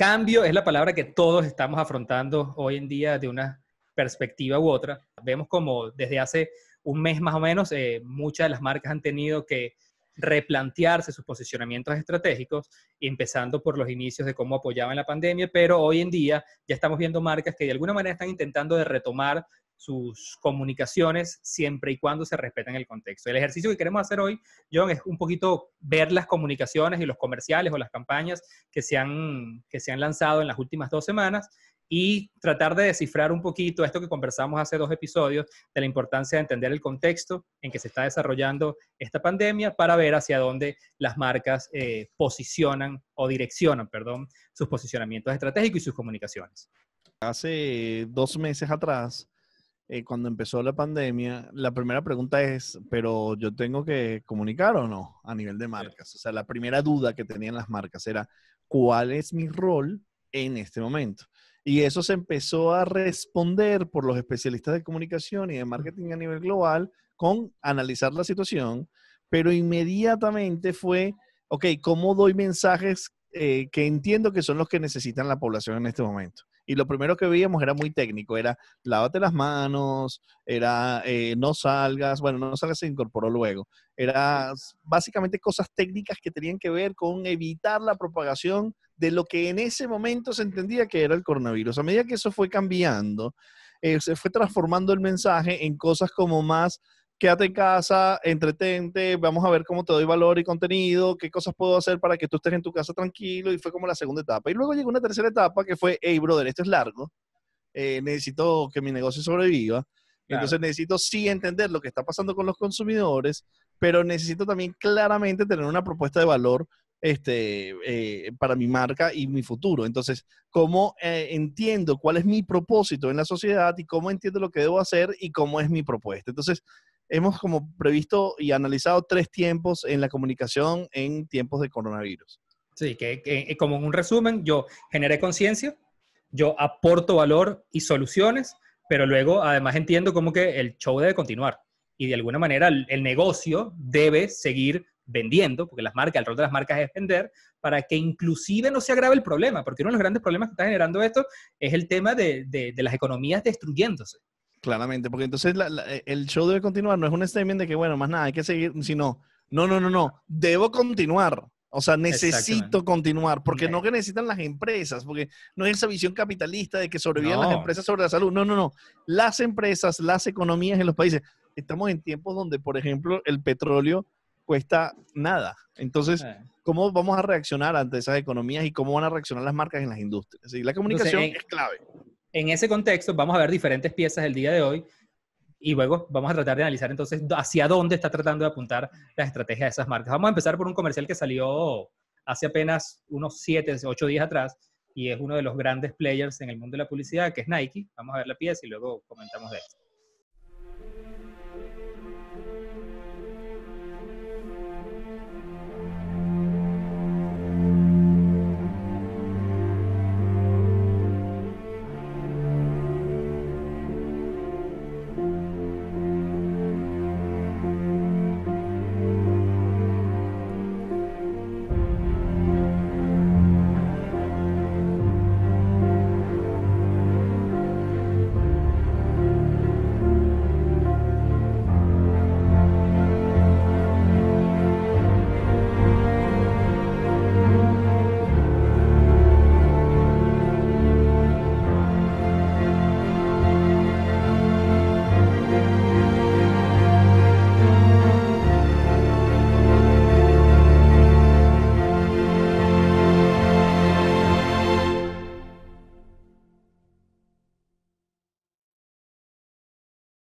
Cambio es la palabra que todos estamos afrontando hoy en día de una perspectiva u otra. Vemos como desde hace un mes más o menos eh, muchas de las marcas han tenido que replantearse sus posicionamientos estratégicos, empezando por los inicios de cómo apoyaban la pandemia, pero hoy en día ya estamos viendo marcas que de alguna manera están intentando de retomar sus comunicaciones siempre y cuando se respeten el contexto. El ejercicio que queremos hacer hoy, John, es un poquito ver las comunicaciones y los comerciales o las campañas que se han, que se han lanzado en las últimas dos semanas y tratar de descifrar un poquito esto que conversamos hace dos episodios de la importancia de entender el contexto en que se está desarrollando esta pandemia para ver hacia dónde las marcas eh, posicionan o direccionan, perdón, sus posicionamientos estratégicos y sus comunicaciones. Hace dos meses atrás eh, cuando empezó la pandemia, la primera pregunta es, pero yo tengo que comunicar o no a nivel de marcas. O sea, la primera duda que tenían las marcas era, ¿cuál es mi rol en este momento? Y eso se empezó a responder por los especialistas de comunicación y de marketing a nivel global con analizar la situación, pero inmediatamente fue, ok, ¿cómo doy mensajes eh, que entiendo que son los que necesitan la población en este momento? y lo primero que veíamos era muy técnico, era lávate las manos, era eh, no salgas, bueno, no salgas se incorporó luego, era básicamente cosas técnicas que tenían que ver con evitar la propagación de lo que en ese momento se entendía que era el coronavirus. A medida que eso fue cambiando, eh, se fue transformando el mensaje en cosas como más quédate en casa, entretente, vamos a ver cómo te doy valor y contenido, qué cosas puedo hacer para que tú estés en tu casa tranquilo, y fue como la segunda etapa. Y luego llegó una tercera etapa que fue, hey, brother, esto es largo, eh, necesito que mi negocio sobreviva, entonces necesito sí entender lo que está pasando con los consumidores, pero necesito también claramente tener una propuesta de valor este, eh, para mi marca y mi futuro. Entonces, ¿cómo eh, entiendo cuál es mi propósito en la sociedad y cómo entiendo lo que debo hacer y cómo es mi propuesta? Entonces, hemos como previsto y analizado tres tiempos en la comunicación en tiempos de coronavirus. Sí, que, eh, como un resumen, yo generé conciencia, yo aporto valor y soluciones, pero luego además entiendo como que el show debe continuar y de alguna manera el, negocio debe seguir vendiendo, porque las marcas, el rol de las marcas es vender, para que inclusive no se agrave el problema, porque uno de los grandes problemas que está generando esto es el tema de, de las economías destruyéndose. Claramente, porque entonces eh, el show debe continuar, no es un statement de que, bueno, más nada, hay que seguir, sino, no, no, no, no, debo continuar. O sea, necesito continuar, porque no que necesitan las empresas, porque no es esa visión capitalista de que sobreviven las empresas sobre la salud. No, no, no. Las empresas, las economías en los países. Estamos en tiempos donde, por ejemplo, el petróleo cuesta nada. Entonces, ¿cómo vamos a reaccionar ante esas economías y cómo van a reaccionar las marcas en las industrias? y la comunicación es clave en ese contexto vamos a ver diferentes piezas del día de hoy y luego vamos a tratar de analizar entonces hacia dónde está tratando de apuntar la estrategia de esas marcas. Vamos a empezar por un comercial que salió hace apenas unos 7, 8 días atrás y es uno de los grandes players en el mundo de la publicidad, que es Nike. Vamos a ver la pieza y luego comentamos de esto.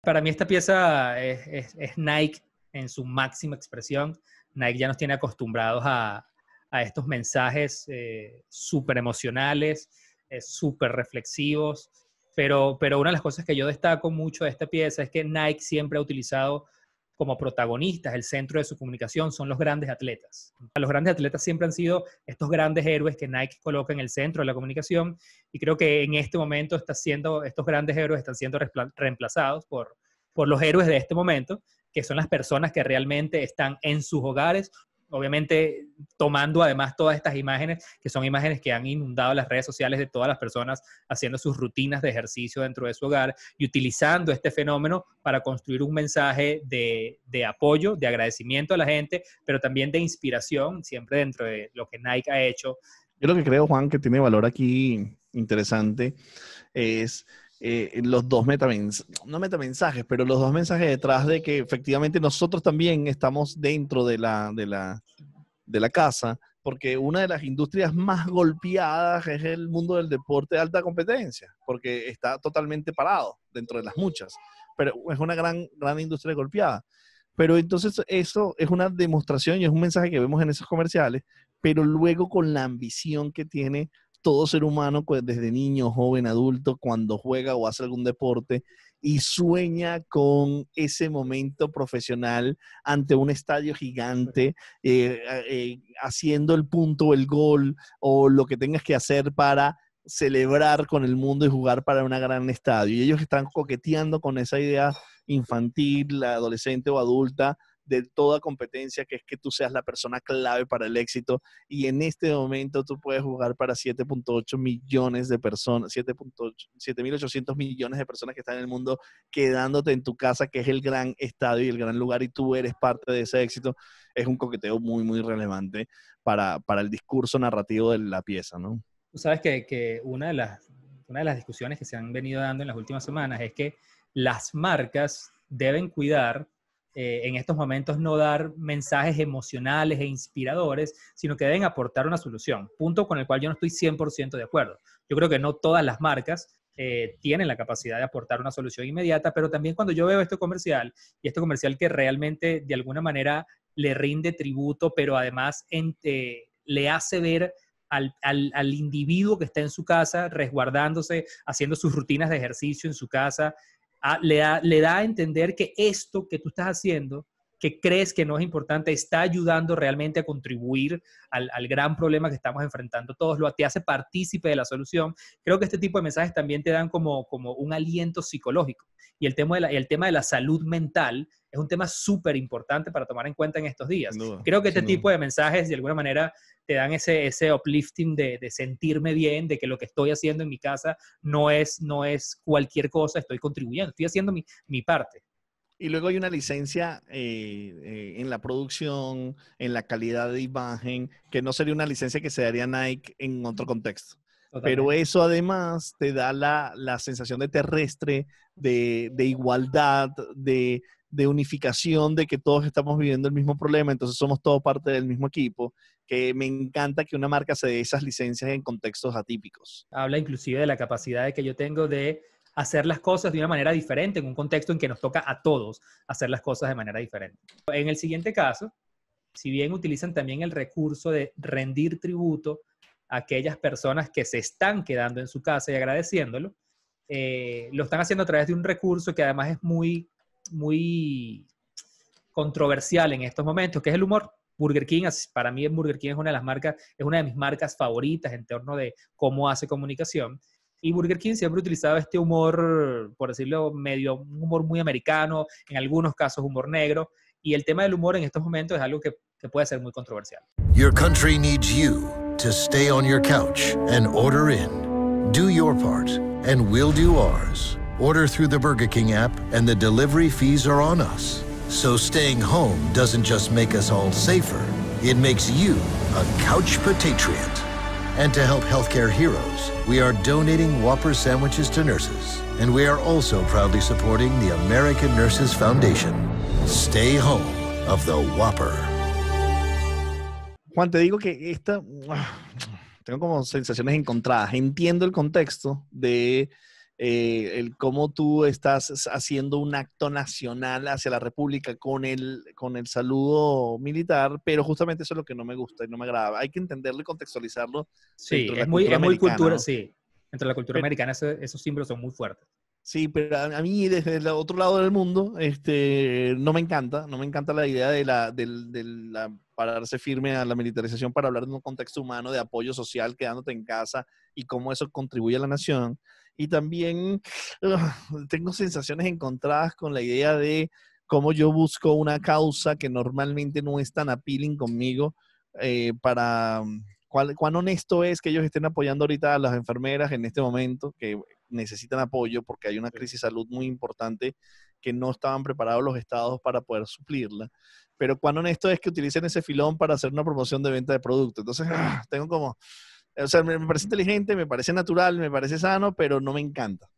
para mí esta pieza es, Nike en su máxima expresión. Nike ya nos tiene acostumbrados a, estos mensajes eh, super súper emocionales, eh, súper reflexivos, pero, pero una de las cosas que yo destaco mucho de esta pieza es que Nike siempre ha utilizado como protagonistas, el centro de su comunicación son los grandes atletas. Los grandes atletas siempre han sido estos grandes héroes que Nike coloca en el centro de la comunicación y creo que en este momento está siendo, estos grandes héroes están siendo reemplazados por, por los héroes de este momento, que son las personas que realmente están en sus hogares obviamente tomando además todas estas imágenes, que son imágenes que han inundado las redes sociales de todas las personas haciendo sus rutinas de ejercicio dentro de su hogar y utilizando este fenómeno para construir un mensaje de, apoyo, de agradecimiento a la gente, pero también de inspiración, siempre dentro de lo que Nike ha hecho. Yo lo que creo, Juan, que tiene valor aquí interesante es eh, los dos metamensajes, no metamensajes, pero los dos mensajes detrás de que efectivamente nosotros también estamos dentro de la, de la, de la casa, porque una de las industrias más golpeadas es el mundo del deporte de alta competencia, porque está totalmente parado dentro de las muchas, pero es una gran, gran industria golpeada. Pero entonces eso es una demostración y es un mensaje que vemos en esos comerciales, pero luego con la ambición que tiene todo ser humano, desde niño, joven, adulto, cuando juega o hace algún deporte y sueña con ese momento profesional ante un estadio gigante, eh, eh, haciendo el punto, o el gol o lo que tengas que hacer para celebrar con el mundo y jugar para un gran estadio. Y ellos están coqueteando con esa idea infantil, adolescente o adulta de toda competencia, que es que tú seas la persona clave para el éxito. Y en este momento tú puedes jugar para 7.8 millones de personas, 7.800 millones de personas que están en el mundo quedándote en tu casa, que es el gran estadio y el gran lugar, y tú eres parte de ese éxito. Es un coqueteo muy, muy relevante para, el discurso narrativo de la pieza, ¿no? Tú sabes que, una de las una de las discusiones que se han venido dando en las últimas semanas es que las marcas deben cuidar eh, en estos momentos no dar mensajes emocionales e inspiradores, sino que deben aportar una solución, punto con el cual yo no estoy 100% de acuerdo. Yo creo que no todas las marcas eh, tienen la capacidad de aportar una solución inmediata, pero también cuando yo veo este comercial y este comercial que realmente de alguna manera le rinde tributo, pero además eh, le hace ver al, al, individuo que está en su casa, resguardándose, haciendo sus rutinas de ejercicio en su casa, le, da, le da a entender que esto que tú estás haciendo que crees que no es importante está ayudando realmente a contribuir al, gran problema que estamos enfrentando todos, lo, te hace partícipe de la solución. Creo que este tipo de mensajes también te dan como, como un aliento psicológico. Y el, tema de la, el tema de la salud mental es un tema súper importante para tomar en cuenta en estos días. Creo que este tipo de mensajes de alguna manera te dan ese, ese uplifting de, sentirme bien, de que lo que estoy haciendo en mi casa no es, no es cualquier cosa, estoy contribuyendo, estoy haciendo mi, mi parte. Y luego hay una licencia eh, eh, en la producción, en la calidad de imagen, que no sería una licencia que se daría Nike en otro contexto. Pero eso además te da la, sensación de terrestre, de, igualdad, de, de, unificación, de que todos estamos viviendo el mismo problema, entonces somos todos parte del mismo equipo, que me encanta que una marca se dé esas licencias en contextos atípicos. Habla inclusive de la capacidad que yo tengo de hacer las cosas de una manera diferente, en un contexto en que nos toca a todos hacer las cosas de manera diferente. En el siguiente caso, si bien utilizan también el recurso de rendir tributo a aquellas personas que se están quedando en su casa y agradeciéndolo, eh, lo están haciendo a través de un recurso que además es muy, muy controversial en estos momentos, que es el humor. Burger King, para mí Burger King es una de las marcas, es una de mis marcas favoritas en torno de cómo hace comunicación. Y Burger King siempre utilizaba este humor, por decirlo medio, un humor muy americano, en algunos casos humor negro. Y el tema del humor en estos momentos es algo que, puede ser muy controversial. Your country needs you to stay on your couch and order in. Do your part and we'll do ours. Order through the Burger King app and the delivery fees are on us. So staying home doesn't just make us all safer, it makes you a couch patriot. And to help healthcare heroes, we are donating Whopper sandwiches to nurses. And we are also proudly supporting the American Nurses Foundation. Stay home of the Whopper. Juan, te digo que esta. Ah, tengo como sensaciones encontradas. Entiendo el contexto de Eh, el cómo tú estás haciendo un acto nacional hacia la República con el, con el saludo militar, pero justamente eso es lo que no me gusta y no me agrada. Hay que entenderlo y contextualizarlo. Sí, es, muy, cultura, es muy cultura sí. Entre la cultura americana esos símbolos son muy fuertes. Sí, pero a, mí desde el otro lado del mundo este, no me encanta, no me encanta la idea de la, pararse firme a la militarización para hablar de un contexto humano, de apoyo social, quedándote en casa y cómo eso contribuye a la nación. Y también ah, tengo sensaciones encontradas con la idea de cómo yo busco una causa que normalmente no es tan appealing conmigo eh, para mm, cuán honesto es que ellos estén apoyando ahorita a las enfermeras en este momento que necesitan apoyo porque hay una crisis de salud muy importante que no estaban preparados los estados para poder suplirla. Pero cuán honesto es que utilicen ese filón para hacer una promoción de venta de productos. Entonces, ah, tengo como, o sea, me, parece inteligente, me parece natural, me parece sano, pero no me encanta.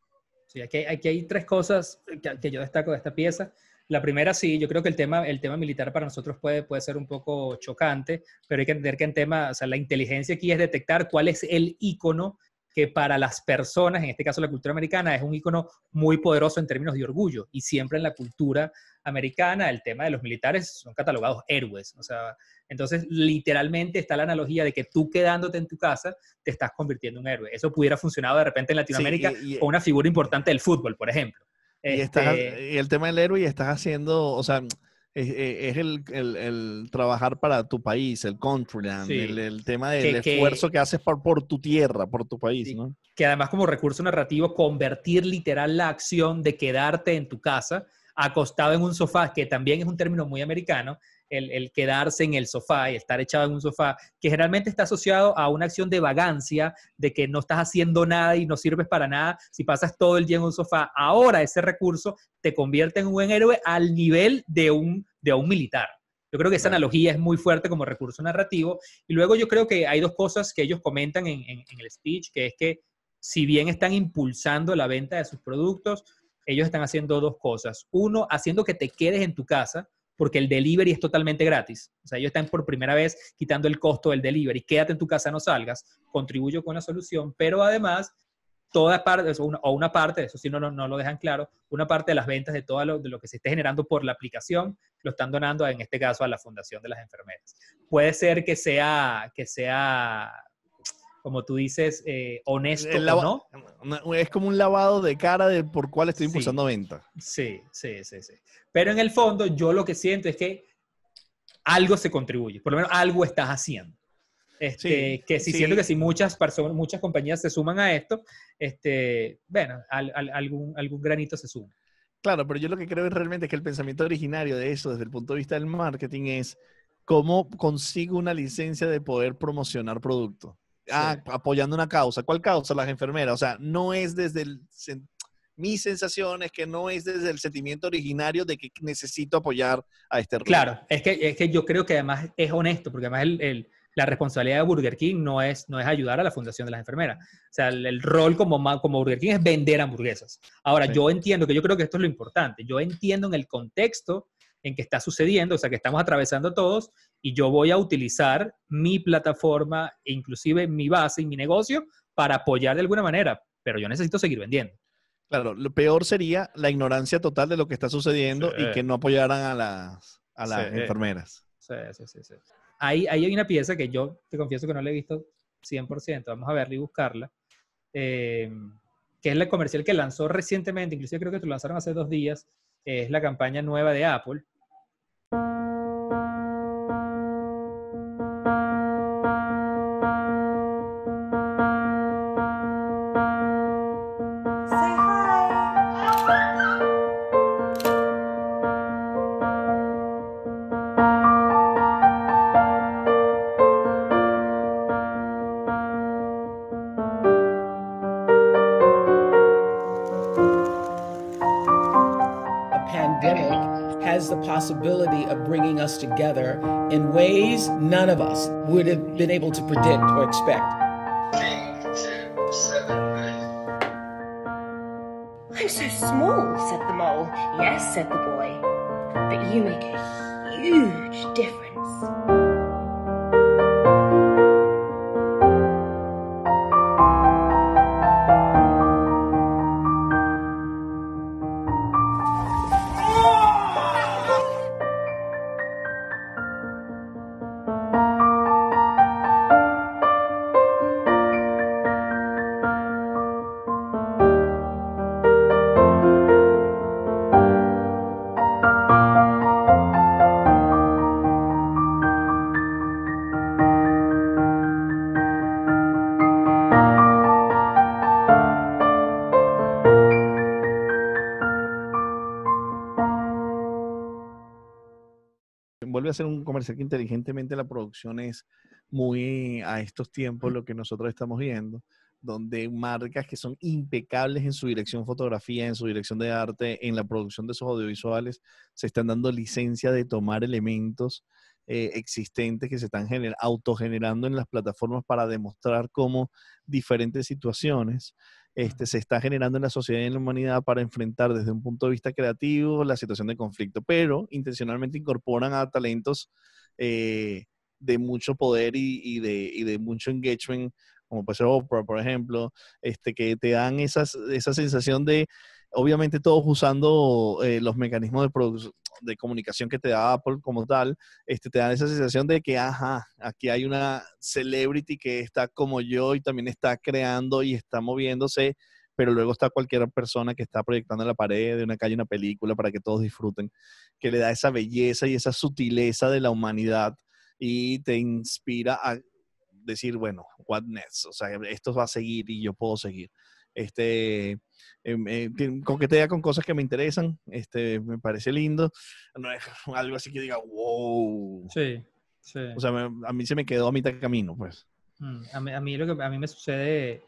Sí, aquí, hay tres cosas que, yo destaco de esta pieza. La primera, sí, yo creo que el tema, el tema militar para nosotros puede, puede ser un poco chocante, pero hay que entender que en tema, o sea, la inteligencia aquí es detectar cuál es el icono que para las personas, en este caso la cultura americana, es un icono muy poderoso en términos de orgullo. Y siempre en la cultura americana el tema de los militares son catalogados héroes. O sea, entonces literalmente está la analogía de que tú quedándote en tu casa te estás convirtiendo en un héroe. Eso pudiera funcionar de repente en Latinoamérica o con una figura importante del fútbol, por ejemplo. Este y, el tema del héroe y estás haciendo, o sea, es, e, el, el, trabajar para tu país, el countryland, el, tema del esfuerzo que, haces por, tu tierra, por tu país, Que además como recurso narrativo, convertir literal la acción de quedarte en tu casa, acostado en un sofá, que también es un término muy americano, el, quedarse en el sofá y estar echado en un sofá, que generalmente está asociado a una acción de vagancia, de que no estás haciendo nada y no sirves para nada si pasas todo el día en un sofá. Ahora ese recurso te convierte en un buen héroe al nivel de un, de un militar. Yo creo que esa analogía es muy fuerte como recurso narrativo. Y luego yo creo que hay dos cosas que ellos comentan en el speech, que es que si bien están impulsando la venta de sus productos, ellos están haciendo dos cosas. Uno, haciendo que te quedes en tu casa, porque el delivery es totalmente gratis. O sea, ellos están por primera vez quitando el costo del delivery. Quédate en tu casa, no salgas. Contribuyo con la solución, pero además, toda parte, o una parte, eso sí no, no, lo dejan claro, una parte de las ventas de todo lo, de que se esté generando por la aplicación, lo están donando, en este caso, a la Fundación de las Enfermeras. Puede ser que sea, que sea como tú dices, eh, honesto no. es como un lavado de cara de por cuál estoy impulsando venta. Sí, sí, sí, sí. Pero en el fondo, yo lo que siento es que algo se contribuye, por lo menos algo estás haciendo. Este, que si sí. siento que si muchas personas, muchas compañías se suman a esto, este, bueno, algún, algún granito se suma. Claro, pero yo lo que creo es realmente es que el pensamiento originario de eso desde el punto de vista del marketing es cómo consigo una licencia de poder promocionar producto ah, apoyando una causa. ¿Cuál causa? Las enfermeras. O sea, no es desde el... Mi sensación es que no es desde el sentimiento originario de que necesito apoyar a este Claro, es que, es que yo creo que además es honesto, porque además la responsabilidad de Burger King no es, no es ayudar a la fundación de las enfermeras. O sea, el, rol como, como Burger King es vender hamburguesas. Ahora, yo entiendo que yo creo que esto es lo importante. Yo entiendo en el contexto en que está sucediendo, o sea, que estamos atravesando todos, y yo voy a utilizar mi plataforma, e inclusive mi base y mi negocio, para apoyar de alguna manera, pero yo necesito seguir vendiendo. Claro, lo peor sería la ignorancia total de lo que está sucediendo y que no apoyaran a las, enfermeras. Sí, sí, sí. Ahí, hay una pieza que yo te confieso que no la he visto 100%, vamos a verla y buscarla, eh, que es la comercial que lanzó recientemente, inclusive creo que lo lanzaron hace dos días, es la campaña nueva de Apple, possibility of bringing us together in ways none of us would have been able to predict or expect. I'm so small, said the mole. Yes, said the boy, but you make a huge difference. vuelve a ser un comercial que inteligentemente la producción es muy a estos tiempos lo que nosotros estamos viendo, donde marcas que son impecables en su dirección fotografía, en su dirección de arte, en la producción de sus audiovisuales, se están dando licencia de tomar elementos eh, existentes que se están autogenerando en las plataformas para demostrar cómo diferentes situaciones este, se está generando en la sociedad y en la humanidad para enfrentar desde un punto de vista creativo la situación de conflicto, pero intencionalmente incorporan a talentos eh, de mucho poder de, y, de, mucho engagement como puede ser Oprah, por ejemplo, este, que te dan esa sensación de, obviamente todos usando eh, los mecanismos de, de comunicación que te da Apple como tal, este, te dan esa sensación de que, ajá, aquí hay una celebrity que está como yo y también está creando y está moviéndose, pero luego está cualquier persona que está proyectando en la pared de una calle una película para que todos disfruten, que le da esa belleza y esa sutileza de la humanidad y te inspira a decir, bueno, what next? O sea, esto va a seguir y yo puedo seguir. Este, em, eh, eh, con cosas que me interesan, este, me parece lindo. No es algo así que diga, wow. Sí, sí. O sea, a mí se me quedó a mitad de camino, pues. Mm, a, mí, a mí, lo que a mí me sucede,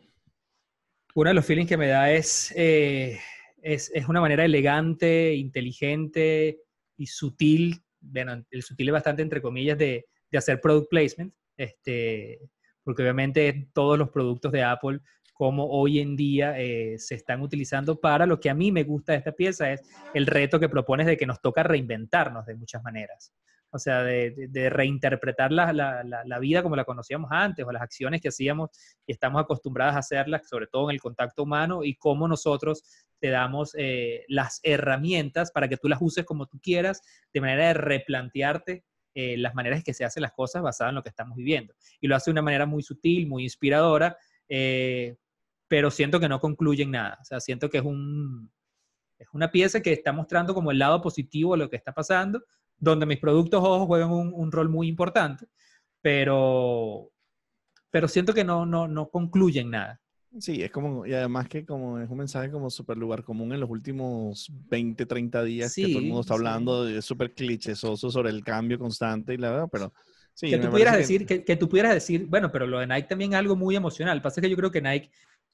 uno de los feelings que me da es, eh, es, es una manera elegante, inteligente y sutil bueno, el sutil es bastante entre comillas de, de, hacer product placement, este, porque obviamente todos los productos de Apple, como hoy en día eh, se están utilizando para lo que a mí me gusta de esta pieza, es el reto que propones de que nos toca reinventarnos de muchas maneras. O sea, de, reinterpretar la, vida como la conocíamos antes o las acciones que hacíamos y estamos acostumbrados a hacerlas, sobre todo en el contacto humano, y cómo nosotros te damos eh, las herramientas para que tú las uses como tú quieras, de manera de replantearte eh, las maneras en que se hacen las cosas basadas en lo que estamos viviendo. Y lo hace de una manera muy sutil, muy inspiradora, eh, pero siento que no concluyen nada. O sea, siento que es, un, es una pieza que está mostrando como el lado positivo de lo que está pasando, donde mis productos, ojos juegan un, un rol muy importante, pero, pero siento que no, no, no concluyen nada. Sí, es como, y además que como es un mensaje como súper lugar común en los últimos 20, 30 días que todo el mundo está hablando, de es súper clichésoso sobre el cambio constante y la verdad, pero sí. Que tú, pudieras decir, que... tú pudieras decir, bueno, pero lo de Nike también es algo muy emocional. pasa que yo creo que Nike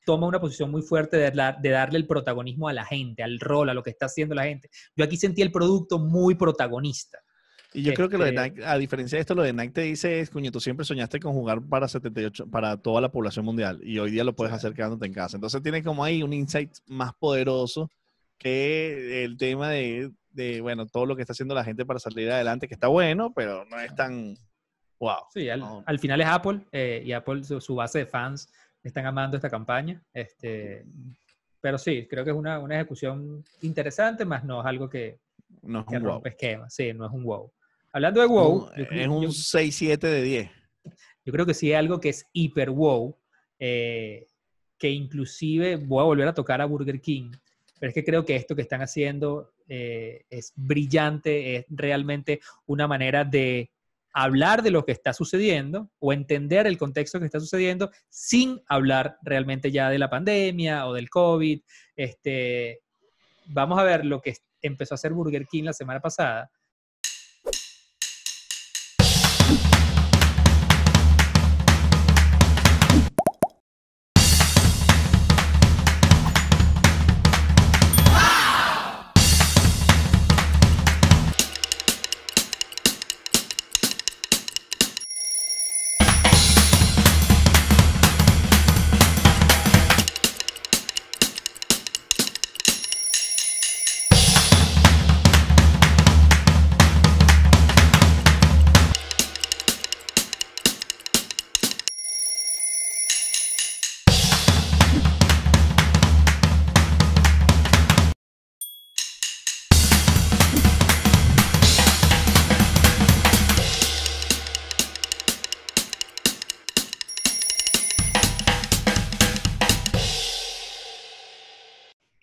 toma una posición muy fuerte de darle el protagonismo a la gente, al rol, a lo que está haciendo la gente. Yo aquí sentí el producto muy protagonista. Y yo creo que lo de este a diferencia de esto, lo de Nike te dice es, coño, tú siempre soñaste con jugar para 78, para toda la población mundial y hoy día lo puedes hacer quedándote en casa. Entonces tiene como ahí un insight más poderoso que el tema de, bueno, todo lo que está haciendo la gente para salir adelante, que está bueno, pero no es tan, wow. Sí, al, final es Apple eh, y Apple, su, base de fans, están amando esta campaña. Este, pero sí, creo que es una, una ejecución interesante, más no es algo que, no es un esquema. Sí, no es un wow hablando de WoW. es un 6-7 de 10. Yo creo que sí hay algo que es hiper WoW, eh, que inclusive voy a volver a tocar a Burger King, pero es que creo que esto que están haciendo eh, es brillante, es realmente una manera de hablar de lo que está sucediendo o entender el contexto que está sucediendo sin hablar realmente ya de la pandemia o del COVID. Este, vamos a ver lo que empezó a hacer Burger King la semana pasada,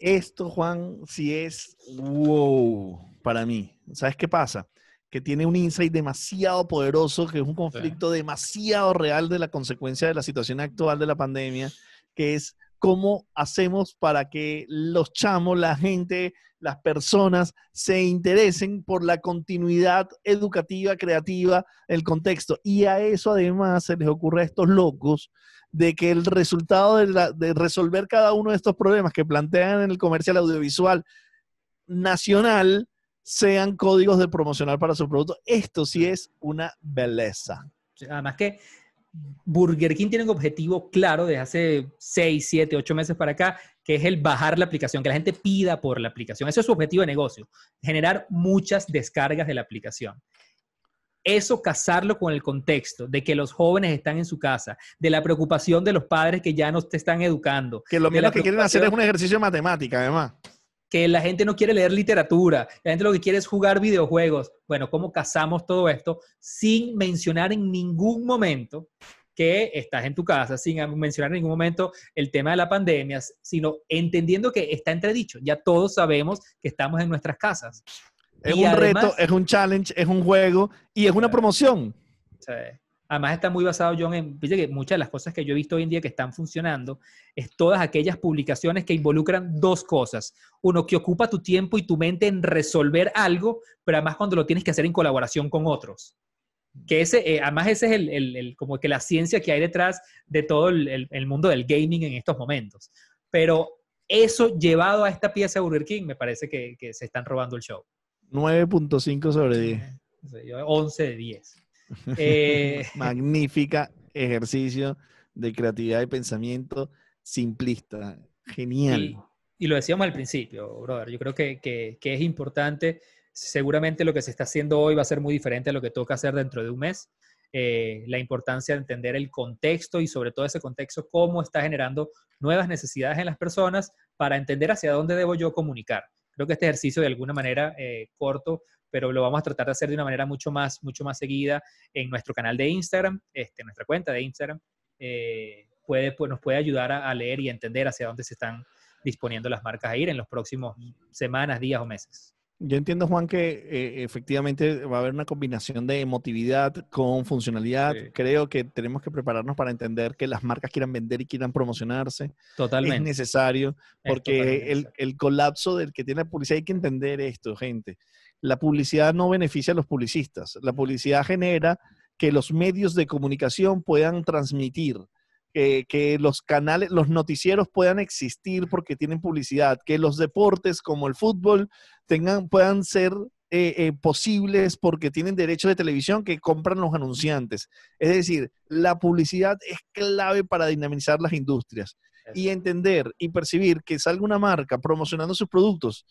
Esto, Juan, sí es wow para mí. ¿Sabes qué pasa? Que tiene un insight demasiado poderoso, que es un conflicto demasiado real de la consecuencia de la situación actual de la pandemia, que es cómo hacemos para que los chamos, la gente, las personas se interesen por la continuidad educativa, creativa, el contexto. Y a eso además se les ocurre a estos locos de que el resultado de, resolver cada uno de estos problemas que plantean en el comercial audiovisual nacional sean códigos de promocional para su producto. Esto sí es una belleza. Además que Burger King tiene un objetivo claro desde hace 6, 7, 8 meses para acá, que es el bajar la aplicación, que la gente pida por la aplicación. Ese es su objetivo de negocio, generar muchas descargas de la aplicación. Eso casarlo con el contexto de que los jóvenes están en su casa, de la preocupación de los padres que ya no te están educando. Que lo menos que quieren hacer es un ejercicio de matemática, además que la gente no quiere leer literatura, la gente lo que quiere es jugar videojuegos. Bueno, ¿cómo casamos todo esto sin mencionar en ningún momento que estás en tu casa, sin mencionar en ningún momento el tema de la pandemia, sino entendiendo que está entredicho? Ya todos sabemos que estamos en nuestras casas. Es un reto, es un challenge, es un juego y es una promoción. Sí. Además está muy basado, John, en, que muchas de las cosas que yo he visto hoy en día que están funcionando es todas aquellas publicaciones que involucran dos cosas. Uno, que ocupa tu tiempo y tu mente en resolver algo, pero además cuando lo tienes que hacer en colaboración con otros. Que eh, además ese es como que la ciencia que hay detrás de todo el, mundo del gaming en estos momentos. Pero eso llevado a esta pieza de Burger King, me parece que, que se están robando el show. 9.5 sobre 10. 11 de 10. Eh, Magnífica ejercicio de creatividad y pensamiento simplista. Genial. Y, lo decíamos al principio, brother. Yo creo que, es importante. Seguramente lo que se está haciendo hoy va a ser muy diferente a lo que toca hacer dentro de un mes. Eh, la importancia de entender el contexto y sobre todo ese contexto, cómo está generando nuevas necesidades en las personas para entender hacia dónde debo yo comunicar. Creo que este ejercicio de alguna manera eh, corto pero lo vamos a tratar de hacer de una manera mucho más, mucho más seguida en nuestro canal de Instagram, este, nuestra cuenta de Instagram. Eh, puede, pues, nos puede ayudar a, leer y entender hacia dónde se están disponiendo las marcas a ir en los próximos semanas, días o meses. Yo entiendo, Juan, que eh, efectivamente va a haber una combinación de emotividad con funcionalidad. Creo que tenemos que prepararnos para entender que las marcas quieran vender y quieran promocionarse. Totalmente. Es necesario, porque el, el colapso del que tiene la publicidad hay que entender esto, gente la publicidad no beneficia a los publicistas. La publicidad genera que los medios de comunicación puedan transmitir, que los canales, los noticieros puedan existir porque tienen publicidad, que los deportes como el fútbol tengan, puedan ser eh, eh, posibles porque tienen derecho de televisión que compran los anunciantes. Es decir, la publicidad es clave para dinamizar las industrias y entender y percibir que salga una marca promocionando sus productos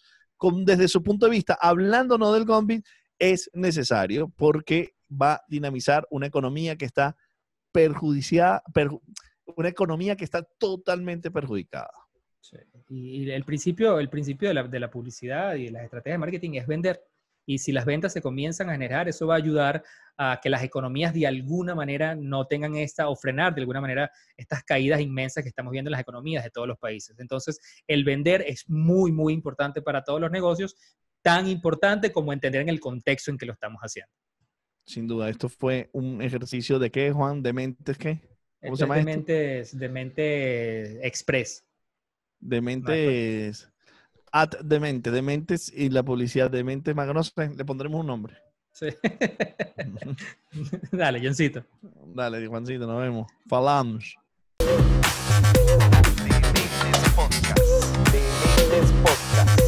desde su punto de vista, hablándonos del COVID, es necesario porque va a dinamizar una economía que está perjudiciada, una economía que está totalmente perjudicada. Y el principio, el principio de la, de la publicidad y de las estrategias de marketing es vender y si las ventas se comienzan a generar, eso va a ayudar a que las economías de alguna manera no tengan esta o frenar de alguna manera estas caídas inmensas que estamos viendo en las economías de todos los países. Entonces, el vender es muy, muy importante para todos los negocios, tan importante como entender en el contexto en que lo estamos haciendo. Sin duda, esto fue un ejercicio de qué, Juan, de mentes qué? ¿Cómo de, mentes, de mente express. De mentes... At Demente, Dementes y la publicidad Dementes Magnosen, le pondremos un nombre. Sí. Dale, Johncito. Dale, Juancito, nos vemos. Falamos. Podcast. Podcast.